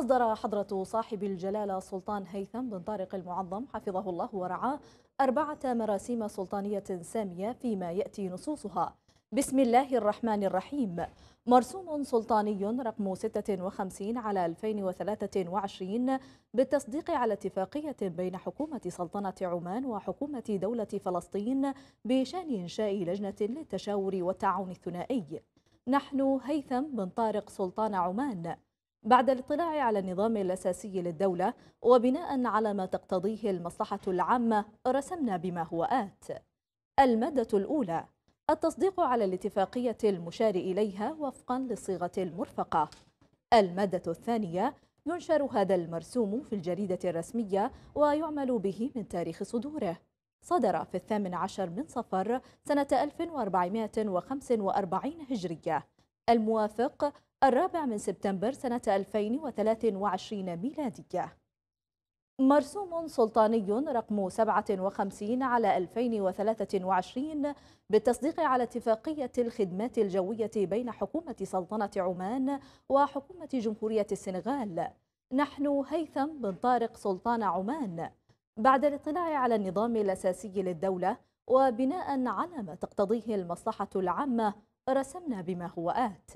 أصدر حضرة صاحب الجلالة سلطان هيثم بن طارق المعظم حفظه الله ورعاه أربعة مراسيم سلطانية سامية فيما يأتي نصوصها بسم الله الرحمن الرحيم مرسوم سلطاني رقم 56 على 2023 بالتصديق على اتفاقية بين حكومة سلطنة عمان وحكومة دولة فلسطين بشأن إنشاء لجنة للتشاور والتعاون الثنائي نحن هيثم بن طارق سلطان عمان بعد الاطلاع على النظام الأساسي للدولة وبناء على ما تقتضيه المصلحة العامة رسمنا بما هو آت المادة الأولى التصديق على الاتفاقية المشار إليها وفقا للصيغة المرفقة المادة الثانية ينشر هذا المرسوم في الجريدة الرسمية ويعمل به من تاريخ صدوره صدر في الثامن عشر من صفر سنة 1445 هجرية الموافق الرابع من سبتمبر سنة 2023 ميلادية مرسوم سلطاني رقم 57 على 2023 بالتصديق على اتفاقية الخدمات الجوية بين حكومة سلطنة عمان وحكومة جمهورية السنغال نحن هيثم بن طارق سلطان عمان بعد الاطلاع على النظام الأساسي للدولة وبناء على ما تقتضيه المصلحة العامة رسمنا بما هو آت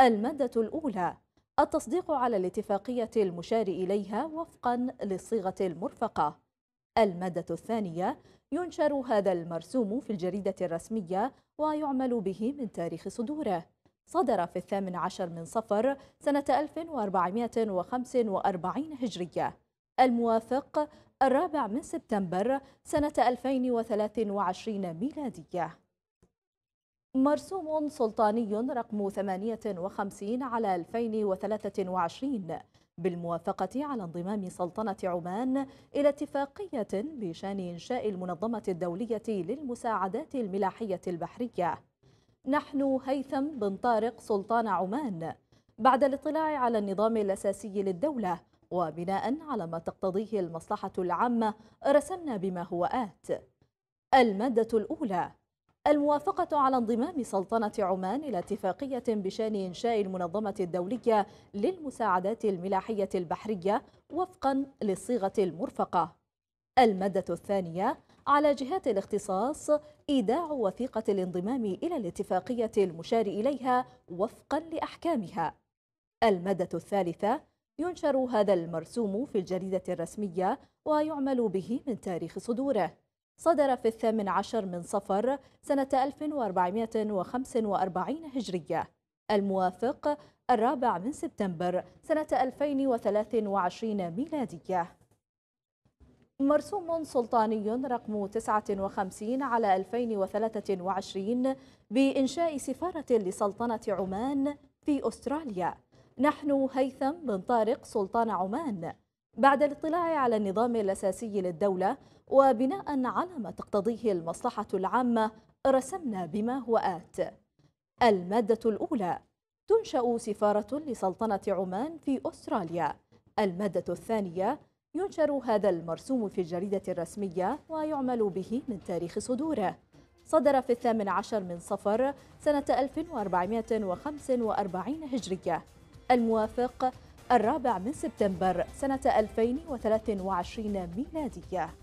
المادة الأولى التصديق على الاتفاقية المشار إليها وفقا للصيغة المرفقة المادة الثانية ينشر هذا المرسوم في الجريدة الرسمية ويعمل به من تاريخ صدوره صدر في الثامن عشر من صفر سنة 1445 هجرية الموافق الرابع من سبتمبر سنة 2023 ميلادية مرسوم سلطاني رقم 58 على 2023 بالموافقة على انضمام سلطنة عمان إلى اتفاقية بشأن إنشاء المنظمة الدولية للمساعدات الملاحية البحرية نحن هيثم بن طارق سلطان عمان بعد الاطلاع على النظام الأساسي للدولة وبناء على ما تقتضيه المصلحة العامة رسمنا بما هو آت المادة الأولى الموافقة على انضمام سلطنة عمان إلى اتفاقية بشأن إنشاء المنظمة الدولية للمساعدات الملاحية البحرية وفقا للصيغة المرفقة المادة الثانية على جهات الاختصاص إيداع وثيقة الانضمام إلى الاتفاقية المشار إليها وفقا لأحكامها المادة الثالثة ينشر هذا المرسوم في الجريدة الرسمية ويعمل به من تاريخ صدوره صدر في الثامن عشر من صفر سنة 1445 هجرية الموافق الرابع من سبتمبر سنة 2023 ميلادية مرسوم سلطاني رقم 59 على 2023 بإنشاء سفارة لسلطنة عمان في أستراليا نحن هيثم بن طارق سلطان عمان بعد الاطلاع على النظام الأساسي للدولة وبناء على ما تقتضيه المصلحة العامة رسمنا بما هو آت المادة الأولى تنشأ سفارة لسلطنة عمان في أستراليا المادة الثانية ينشر هذا المرسوم في الجريدة الرسمية ويعمل به من تاريخ صدوره صدر في الثامن عشر من صفر سنة 1445 هجرية الموافق الرابع من سبتمبر سنة 2023 ميلادية